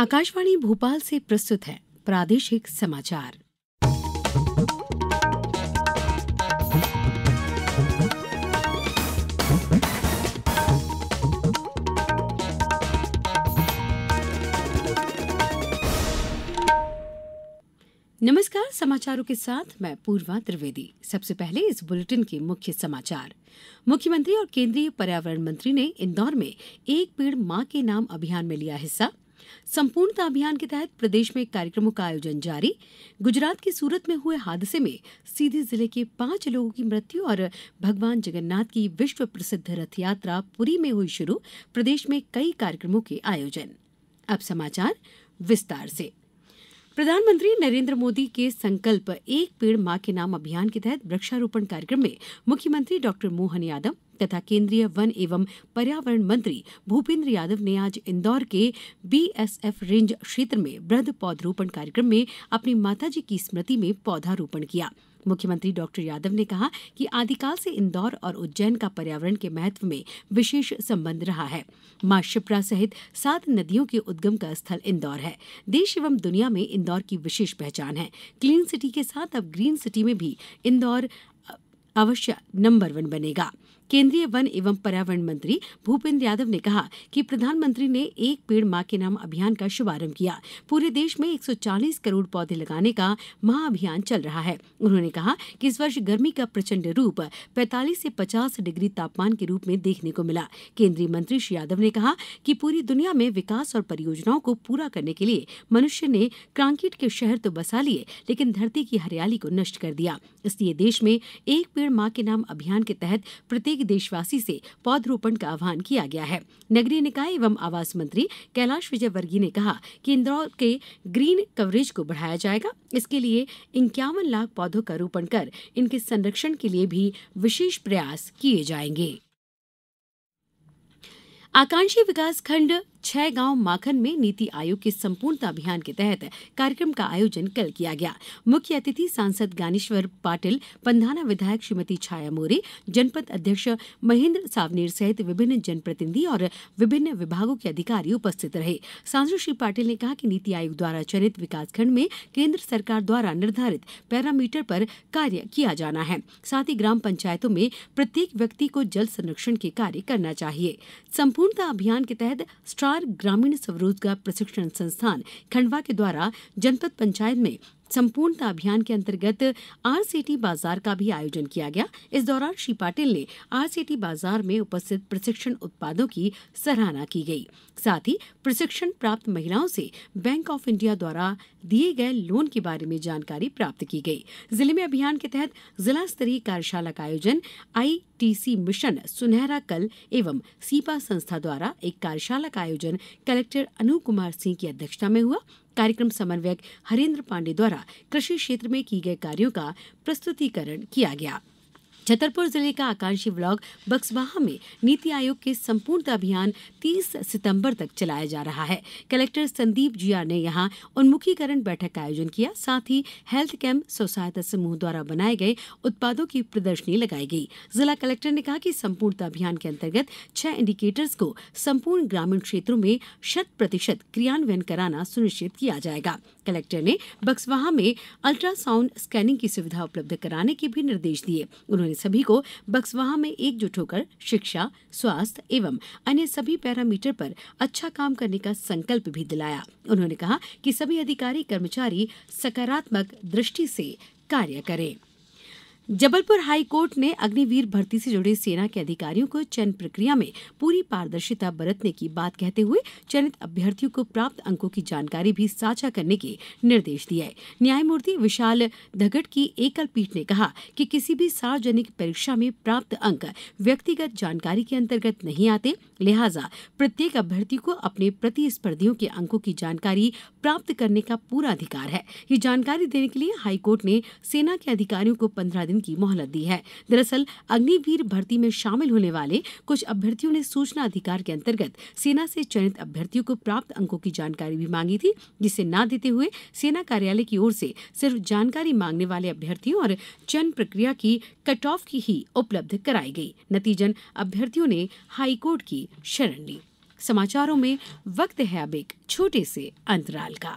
आकाशवाणी भोपाल से प्रस्तुत है प्रादेशिक समाचार नमस्कार समाचारों के साथ मैं पूर्वा त्रिवेदी सबसे पहले इस बुलेटिन के मुख्य समाचार मुख्यमंत्री और केंद्रीय पर्यावरण मंत्री ने इंदौर में एक पेड़ मां के नाम अभियान में लिया हिस्सा संपूर्णता अभियान के तहत प्रदेश में कार्यक्रमों का आयोजन जारी गुजरात के सूरत में हुए हादसे में सीधे जिले के पांच लोगों की मृत्यु और भगवान जगन्नाथ की विश्व प्रसिद्ध रथ यात्रा पुरी में हुई शुरू प्रदेश में कई कार्यक्रमों के आयोजन अब समाचार विस्तार से प्रधानमंत्री नरेंद्र मोदी के संकल्प एक पेड़ मां के नाम अभियान के तहत वृक्षारोपण कार्यक्रम में मुख्यमंत्री डॉक्टर मोहन यादव तथा केंद्रीय वन एवं पर्यावरण मंत्री भूपेंद्र यादव ने आज इंदौर के बीएसएफ रेंज क्षेत्र में वृद्ध पौधरोपण कार्यक्रम में अपनी माताजी की स्मृति में पौधारोपण किया मुख्यमंत्री डॉक्टर यादव ने कहा कि आदिकाल से इंदौर और उज्जैन का पर्यावरण के महत्व में विशेष संबंध रहा है मां शिप्रा सहित सात नदियों के उद्गम का स्थल इंदौर है देश एवं दुनिया में इंदौर की विशेष पहचान है क्लीन सिटी के साथ अब ग्रीन सिटी में भी इंदौर अवश्य नंबर वन बनेगा केंद्रीय वन एवं पर्यावरण मंत्री भूपेन्द्र यादव ने कहा कि प्रधानमंत्री ने एक पेड़ मां के नाम अभियान का शुभारंभ किया पूरे देश में 140 करोड़ पौधे लगाने का महाअभियान चल रहा है उन्होंने कहा कि इस वर्ष गर्मी का प्रचंड रूप पैंतालीस से पचास डिग्री तापमान के रूप में देखने को मिला केंद्रीय मंत्री श्री यादव ने कहा कि पूरी दुनिया में विकास और परियोजनाओं को पूरा करने के लिए मनुष्य ने क्रांकिट के शहर तो बसा लिए लेकिन धरती की हरियाली को नष्ट कर दिया इसलिए देश में एक पेड़ मां के नाम अभियान के तहत प्रत्येक प्रत्येक देशवासी से पौधरोपण का आह्वान किया गया है नगरीय निकाय एवं आवास मंत्री कैलाश विजयवर्गीय ने कहा कि इंदौर के ग्रीन कवरेज को बढ़ाया जाएगा इसके लिए इक्यावन लाख पौधों का रोपण कर इनके संरक्षण के लिए भी विशेष प्रयास किए जाएंगे आकांक्षी विकास खंड छह गांव माखन में नीति आयोग के संपूर्णता अभियान के तहत कार्यक्रम का आयोजन कल किया गया मुख्य अतिथि सांसद ज्ञानेश्वर पाटिल पंधाना विधायक श्रीमती छाया मोरे जनपद अध्यक्ष महेंद्र सावनेर सहित विभिन्न जनप्रतिनिधि और विभिन्न विभागों के अधिकारी उपस्थित रहे सांसद श्री पाटिल ने कहा कि नीति आयोग द्वारा चयनित विकासखंड में केंद्र सरकार द्वारा निर्धारित पैरामीटर पर कार्य किया जाना है साथ ही ग्राम पंचायतों में प्रत्येक व्यक्ति को जल संरक्षण के कार्य करना चाहिए संपूर्णता अभियान के तहत बिहार ग्रामीण स्वरोजगार प्रशिक्षण संस्थान खंडवा के द्वारा जनपद पंचायत में संपूर्णता अभियान के अंतर्गत आरसीटी बाजार का भी आयोजन किया गया इस दौरान श्री पाटिल ने आरसीटी बाजार में उपस्थित प्रशिक्षण उत्पादों की सराहना की गई साथ ही प्रशिक्षण प्राप्त महिलाओं से बैंक ऑफ इंडिया द्वारा दिए गए लोन के बारे में जानकारी प्राप्त की गई जिले में अभियान के तहत जिला स्तरीय कार्यशाला का आयोजन आई मिशन सुनहरा कल एवं सीपा संस्था द्वारा एक कार्यशाला का आयोजन कलेक्टर अनु कुमार सिंह की अध्यक्षता में हुआ कार्यक्रम समन्वयक हरेन्द्र पांडे द्वारा कृषि क्षेत्र में किये गये कार्यों का प्रस्तुतिकरण किया गया छतरपुर जिले का आकांक्षी ब्लॉक बक्सवाहा में नीति आयोग के संपूर्ण अभियान 30 सितंबर तक चलाया जा रहा है कलेक्टर संदीप जिया ने यहां उन्मुखीकरण बैठक का आयोजन किया साथ ही हेल्थ कैंप सहायता समूह द्वारा बनाए गए उत्पादों की प्रदर्शनी लगाई गई जिला कलेक्टर ने कहा कि संपूर्ण अभियान के अंतर्गत छह इंडिकेटर्स को संपूर्ण ग्रामीण क्षेत्रों में शत प्रतिशत क्रियान्वयन कराना सुनिश्चित किया जाएगा कलेक्टर ने बक्सवाहा में अल्ट्रासाउंड स्कैनिंग की सुविधा उपलब्ध कराने के भी निर्देश दिए उन्होंने सभी को बक्सवाहा में एकजुट होकर शिक्षा स्वास्थ्य एवं अन्य सभी पैरामीटर पर अच्छा काम करने का संकल्प भी दिलाया उन्होंने कहा कि सभी अधिकारी कर्मचारी सकारात्मक दृष्टि से कार्य करें जबलपुर हाई कोर्ट ने अग्निवीर भर्ती से जुड़े सेना के अधिकारियों को चयन प्रक्रिया में पूरी पारदर्शिता बरतने की बात कहते हुए चयनित अभ्यर्थियों को प्राप्त अंकों की जानकारी भी साझा करने के निर्देश दिए न्यायमूर्ति विशाल धगट की एकल पीठ ने कहा कि किसी भी सार्वजनिक परीक्षा में प्राप्त अंक व्यक्तिगत जानकारी के अंतर्गत नहीं आते लिहाजा प्रत्येक अभ्यर्थी को अपने प्रतिस्पर्धियों के अंकों की जानकारी प्राप्त करने का पूरा अधिकार है ये जानकारी देने के लिए हाईकोर्ट ने सेना के अधिकारियों को पंद्रह दिन दिन की मोहलत दी है दरअसल अग्निवीर भर्ती में शामिल होने वाले कुछ अभ्यर्थियों ने सूचना अधिकार के अंतर्गत सेना से चयनित अभ्यर्थियों को प्राप्त अंकों की जानकारी भी मांगी थी जिसे न देते हुए सेना कार्यालय की ओर से सिर्फ जानकारी मांगने वाले अभ्यर्थियों और चयन प्रक्रिया की कट ऑफ की ही उपलब्ध कराई गई नतीजन अभ्यर्थियों ने हाईकोर्ट की शरण ली समाचारों में वक्त है अब एक छोटे से अंतराल का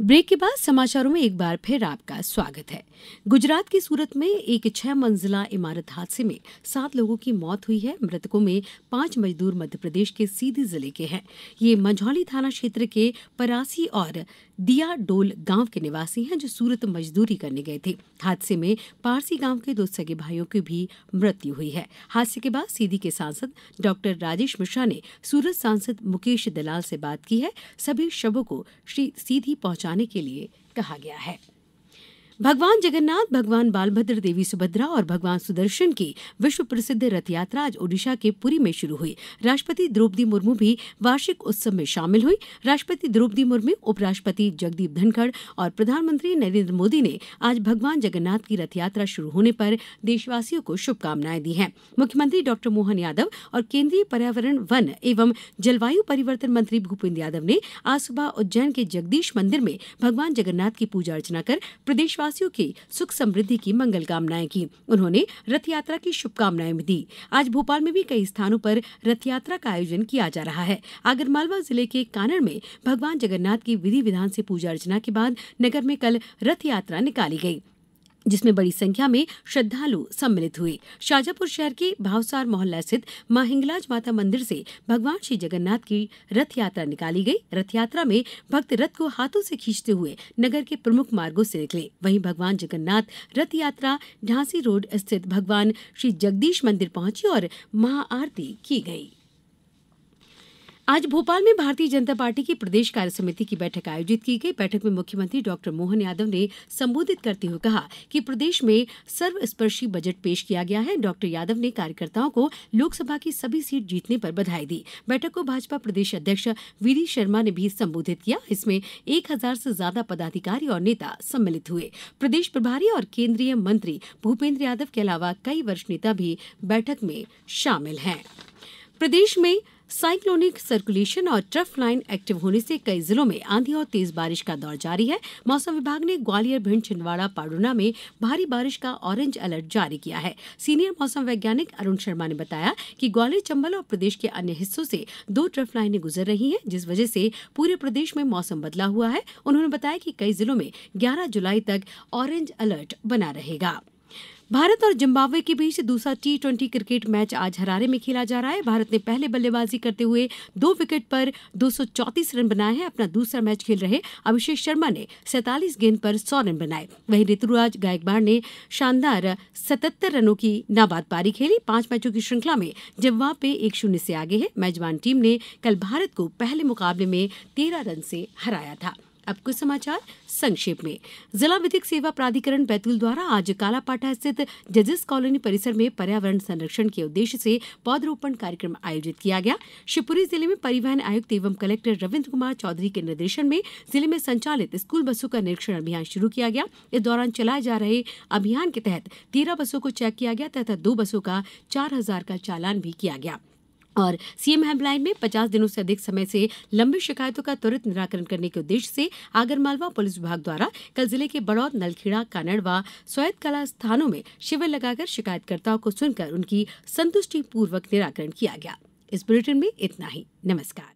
ब्रेक के बाद समाचारों में एक बार फिर आपका स्वागत है गुजरात के सूरत में एक छह मंजिला इमारत हादसे में सात लोगों की मौत हुई है मृतकों में पांच मजदूर मध्य प्रदेश के सीधी जिले के हैं ये मंझौली थाना क्षेत्र के परासी और दिया डोल गांव के निवासी हैं जो सूरत मजदूरी करने गए थे हादसे में पारसी गांव के दो सगे भाइयों की भी मृत्यु हुई है हादसे के बाद सीधी के सांसद डॉक्टर राजेश मिश्रा ने सूरत सांसद मुकेश दलाल से बात की है सभी शवों को सीधी पहुंचाने के लिए कहा गया है भगवान जगन्नाथ भगवान बालभद्र देवी सुभद्रा और भगवान सुदर्शन की विश्व प्रसिद्ध रथ यात्रा आज ओडिशा के पुरी में शुरू हुई राष्ट्रपति द्रौपदी मुर्मू भी वार्षिक उत्सव में शामिल हुई राष्ट्रपति द्रौपदी मुर्मू उपराष्ट्रपति जगदीप धनखड़ और प्रधानमंत्री नरेंद्र मोदी ने आज भगवान जगन्नाथ की रथ यात्रा शुरू होने पर देशवासियों को शुभकामनाएं दी हैं मुख्यमंत्री डॉक्टर मोहन यादव और केंद्रीय पर्यावरण वन एवं जलवायु परिवर्तन मंत्री भूपेन्द्र यादव ने आज सुबह उज्जैन के जगदीश मंदिर में भगवान जगन्नाथ की पूजा अर्चना कर प्रदेश प्रदेशवासियों के सुख समृद्धि की मंगल कामनाएं की उन्होंने रथ यात्रा की शुभकामनाएं भी दी आज भोपाल में भी कई स्थानों पर रथ यात्रा का आयोजन किया जा रहा है आगरमालवा जिले के कानड़ में भगवान जगन्नाथ की विधि विधान से पूजा अर्चना के बाद नगर में कल रथ यात्रा निकाली गयी जिसमें बड़ी संख्या में श्रद्धालु सम्मिलित हुए शाजापुर शहर के भावसार मोहल्ला स्थित मां हिंगलाज माता मंदिर से भगवान श्री जगन्नाथ की रथ यात्रा निकाली गई रथ यात्रा में भक्त रथ को हाथों से खींचते हुए नगर के प्रमुख मार्गो से निकले वहीं भगवान जगन्नाथ रथ यात्रा झांसी रोड स्थित भगवान श्री जगदीश मंदिर पहुंची और महाआरती की गयी आज भोपाल में भारतीय जनता पार्टी की प्रदेश कार्य समिति की बैठक आयोजित की गई बैठक में मुख्यमंत्री डॉक्टर मोहन यादव ने संबोधित करते हुए कहा कि प्रदेश में सर्वस्पर्शी बजट पेश किया गया है डॉक्टर यादव ने कार्यकर्ताओं को लोकसभा की सभी सीट जीतने पर बधाई दी बैठक को भाजपा प्रदेश अध्यक्ष वीडी शर्मा ने भी संबोधित किया इसमें एक हजार से ज्यादा पदाधिकारी और नेता सम्मिलित हुए प्रदेश प्रभारी और केंद्रीय मंत्री भूपेन्द्र यादव के अलावा कई वरिष्ठ नेता भी बैठक में शामिल हैं प्रदेश में साइक्लोनिक सर्कुलेशन और ट्रफ लाइन एक्टिव होने से कई जिलों में आंधी और तेज बारिश का दौर जारी है मौसम विभाग ने ग्वालियर भिंड छिंदवाड़ा पाडुना में भारी बारिश का ऑरेंज अलर्ट जारी किया है सीनियर मौसम वैज्ञानिक अरुण शर्मा ने बताया कि ग्वालियर चंबल और प्रदेश के अन्य हिस्सों से दो ट्रफ लाइने गुजर रही हैं जिस वजह से पूरे प्रदेश में मौसम बदला हुआ है उन्होंने बताया कि कई जिलों में ग्यारह जुलाई तक ऑरेंज अलर्ट बना रहेगा भारत और जिम्बाब्वे के बीच दूसरा टी ट्वेंटी क्रिकेट मैच आज हरारे में खेला जा रहा है भारत ने पहले बल्लेबाजी करते हुए दो विकेट पर दो रन बनाए हैं अपना दूसरा मैच खेल रहे अभिषेक शर्मा ने सैतालीस गेंद पर सौ रन बनाए वहीं ऋतुराज गायकवाड़ ने शानदार सतहत्तर रनों की नाबाद पारी खेली पांच मैचों की श्रृंखला में जिम्बाब्वे एक शून्य से आगे है मेजबान टीम ने कल भारत को पहले मुकाबले में तेरह रन से हराया था अब कुछ समाचार संक्षेप में जिला विधिक सेवा प्राधिकरण बैतूल द्वारा आज कालापाटा स्थित जजेस कॉलोनी परिसर में पर्यावरण संरक्षण के उद्देश्य से पौधरोपण कार्यक्रम आयोजित किया गया शिवपुरी जिले में परिवहन आयुक्त एवं कलेक्टर रविन्द्र कुमार चौधरी के निर्देशन में जिले में संचालित स्कूल बसों का निरीक्षण अभियान शुरू किया गया इस दौरान चलाए जा रहे अभियान के तहत तेरह बसों को चेक किया गया तथा दो बसों का चार हजार का चालान भी किया गया और सीएम हेल्पलाइन में 50 दिनों से अधिक समय से लंबी शिकायतों का त्वरित निराकरण करने के उद्देश्य से आगरमालवा पुलिस विभाग द्वारा कल जिले के बड़ौद नलखेड़ा कानड़वा व स्वायत्त कला स्थानों में शिविर लगाकर शिकायतकर्ताओं को सुनकर उनकी संतुष्टि पूर्वक निराकरण किया गया इस बुलेटिन में इतना ही नमस्कार